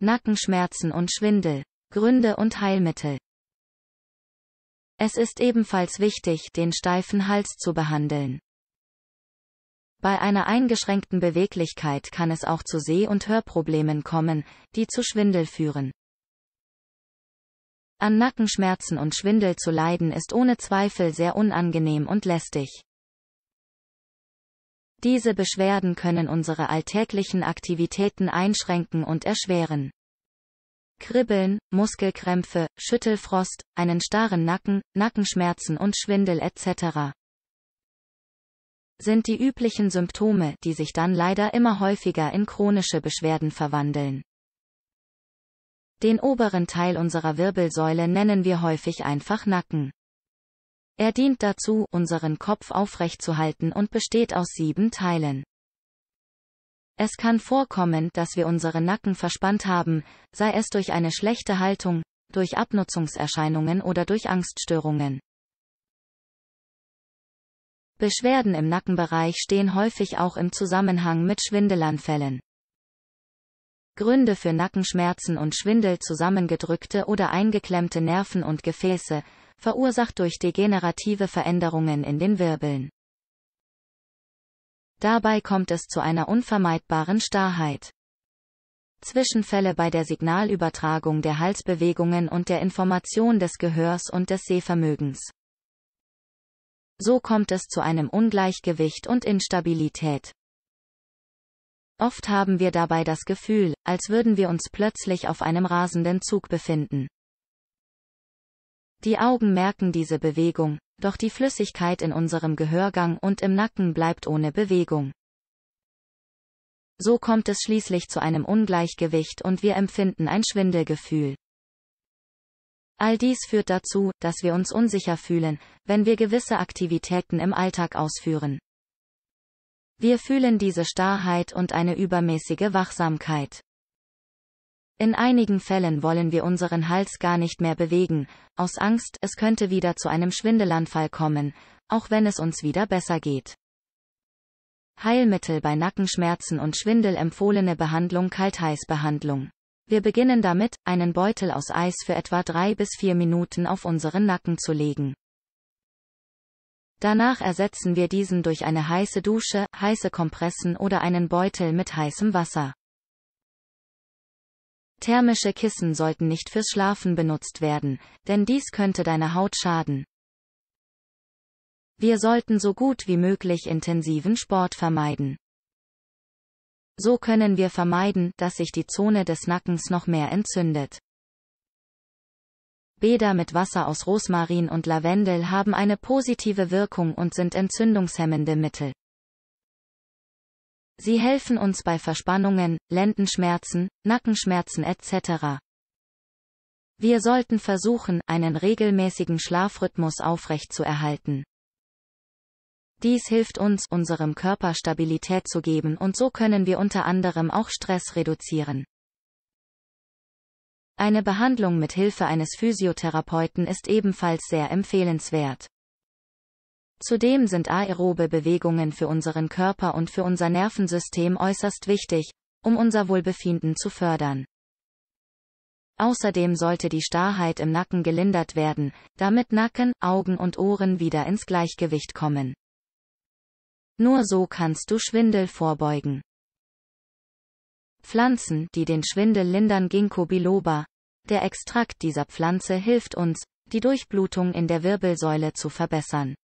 Nackenschmerzen und Schwindel. Gründe und Heilmittel. Es ist ebenfalls wichtig, den steifen Hals zu behandeln. Bei einer eingeschränkten Beweglichkeit kann es auch zu Seh- und Hörproblemen kommen, die zu Schwindel führen. An Nackenschmerzen und Schwindel zu leiden ist ohne Zweifel sehr unangenehm und lästig. Diese Beschwerden können unsere alltäglichen Aktivitäten einschränken und erschweren. Kribbeln, Muskelkrämpfe, Schüttelfrost, einen starren Nacken, Nackenschmerzen und Schwindel etc. sind die üblichen Symptome, die sich dann leider immer häufiger in chronische Beschwerden verwandeln. Den oberen Teil unserer Wirbelsäule nennen wir häufig einfach Nacken. Er dient dazu, unseren Kopf aufrecht zu halten und besteht aus sieben Teilen. Es kann vorkommen, dass wir unseren Nacken verspannt haben, sei es durch eine schlechte Haltung, durch Abnutzungserscheinungen oder durch Angststörungen. Beschwerden im Nackenbereich stehen häufig auch im Zusammenhang mit Schwindelanfällen. Gründe für Nackenschmerzen und Schwindel zusammengedrückte oder eingeklemmte Nerven und Gefäße, verursacht durch degenerative Veränderungen in den Wirbeln. Dabei kommt es zu einer unvermeidbaren Starrheit. Zwischenfälle bei der Signalübertragung der Halsbewegungen und der Information des Gehörs und des Sehvermögens. So kommt es zu einem Ungleichgewicht und Instabilität. Oft haben wir dabei das Gefühl, als würden wir uns plötzlich auf einem rasenden Zug befinden. Die Augen merken diese Bewegung, doch die Flüssigkeit in unserem Gehörgang und im Nacken bleibt ohne Bewegung. So kommt es schließlich zu einem Ungleichgewicht und wir empfinden ein Schwindelgefühl. All dies führt dazu, dass wir uns unsicher fühlen, wenn wir gewisse Aktivitäten im Alltag ausführen. Wir fühlen diese Starrheit und eine übermäßige Wachsamkeit. In einigen Fällen wollen wir unseren Hals gar nicht mehr bewegen, aus Angst, es könnte wieder zu einem Schwindelanfall kommen, auch wenn es uns wieder besser geht. Heilmittel bei Nackenschmerzen und Schwindel empfohlene Behandlung Kaltheißbehandlung. Wir beginnen damit, einen Beutel aus Eis für etwa drei bis vier Minuten auf unseren Nacken zu legen. Danach ersetzen wir diesen durch eine heiße Dusche, heiße Kompressen oder einen Beutel mit heißem Wasser. Thermische Kissen sollten nicht fürs Schlafen benutzt werden, denn dies könnte deine Haut schaden. Wir sollten so gut wie möglich intensiven Sport vermeiden. So können wir vermeiden, dass sich die Zone des Nackens noch mehr entzündet. Bäder mit Wasser aus Rosmarin und Lavendel haben eine positive Wirkung und sind entzündungshemmende Mittel. Sie helfen uns bei Verspannungen, Lendenschmerzen, Nackenschmerzen etc. Wir sollten versuchen, einen regelmäßigen Schlafrhythmus aufrechtzuerhalten. Dies hilft uns, unserem Körper Stabilität zu geben und so können wir unter anderem auch Stress reduzieren. Eine Behandlung mit Hilfe eines Physiotherapeuten ist ebenfalls sehr empfehlenswert. Zudem sind aerobe Bewegungen für unseren Körper und für unser Nervensystem äußerst wichtig, um unser Wohlbefinden zu fördern. Außerdem sollte die Starrheit im Nacken gelindert werden, damit Nacken, Augen und Ohren wieder ins Gleichgewicht kommen. Nur so kannst du Schwindel vorbeugen. Pflanzen, die den Schwindel lindern Ginkgo biloba. Der Extrakt dieser Pflanze hilft uns, die Durchblutung in der Wirbelsäule zu verbessern.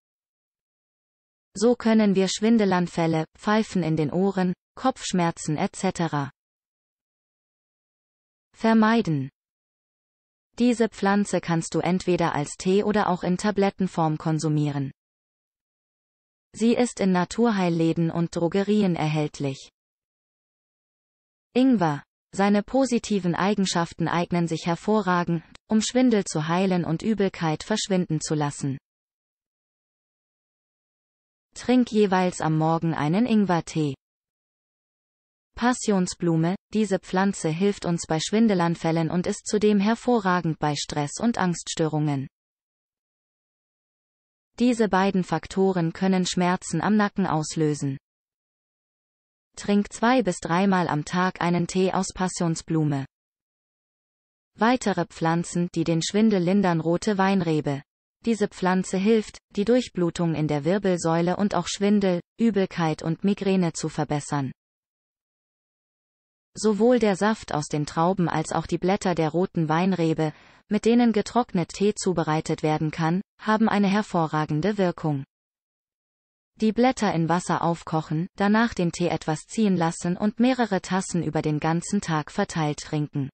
So können wir Schwindelanfälle, Pfeifen in den Ohren, Kopfschmerzen etc. vermeiden. Diese Pflanze kannst du entweder als Tee oder auch in Tablettenform konsumieren. Sie ist in Naturheilläden und Drogerien erhältlich. Ingwer. Seine positiven Eigenschaften eignen sich hervorragend, um Schwindel zu heilen und Übelkeit verschwinden zu lassen. Trink jeweils am Morgen einen Ingwertee. Passionsblume, diese Pflanze hilft uns bei Schwindelanfällen und ist zudem hervorragend bei Stress und Angststörungen. Diese beiden Faktoren können Schmerzen am Nacken auslösen. Trink zwei bis dreimal am Tag einen Tee aus Passionsblume. Weitere Pflanzen, die den Schwindel lindern, rote Weinrebe. Diese Pflanze hilft, die Durchblutung in der Wirbelsäule und auch Schwindel, Übelkeit und Migräne zu verbessern. Sowohl der Saft aus den Trauben als auch die Blätter der roten Weinrebe, mit denen getrocknet Tee zubereitet werden kann, haben eine hervorragende Wirkung. Die Blätter in Wasser aufkochen, danach den Tee etwas ziehen lassen und mehrere Tassen über den ganzen Tag verteilt trinken.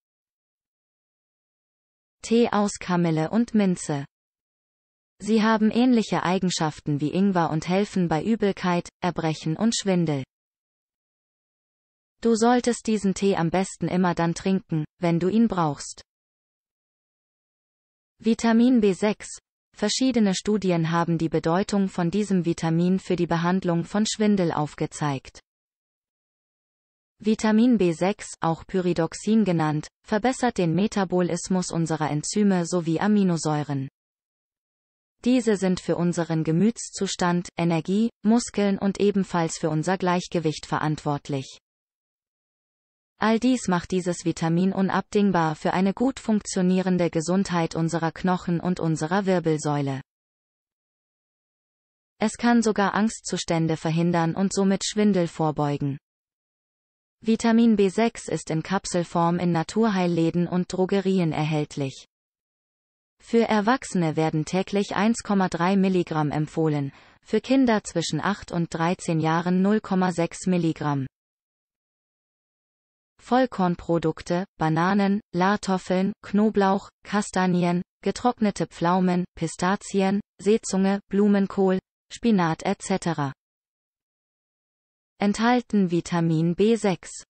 Tee aus Kamille und Minze Sie haben ähnliche Eigenschaften wie Ingwer und helfen bei Übelkeit, Erbrechen und Schwindel. Du solltest diesen Tee am besten immer dann trinken, wenn du ihn brauchst. Vitamin B6. Verschiedene Studien haben die Bedeutung von diesem Vitamin für die Behandlung von Schwindel aufgezeigt. Vitamin B6, auch Pyridoxin genannt, verbessert den Metabolismus unserer Enzyme sowie Aminosäuren. Diese sind für unseren Gemütszustand, Energie, Muskeln und ebenfalls für unser Gleichgewicht verantwortlich. All dies macht dieses Vitamin unabdingbar für eine gut funktionierende Gesundheit unserer Knochen und unserer Wirbelsäule. Es kann sogar Angstzustände verhindern und somit Schwindel vorbeugen. Vitamin B6 ist in Kapselform in Naturheilläden und Drogerien erhältlich. Für Erwachsene werden täglich 1,3 Milligramm empfohlen, für Kinder zwischen 8 und 13 Jahren 0,6 Milligramm. Vollkornprodukte, Bananen, Lartoffeln, Knoblauch, Kastanien, getrocknete Pflaumen, Pistazien, Seezunge, Blumenkohl, Spinat etc. Enthalten Vitamin B6.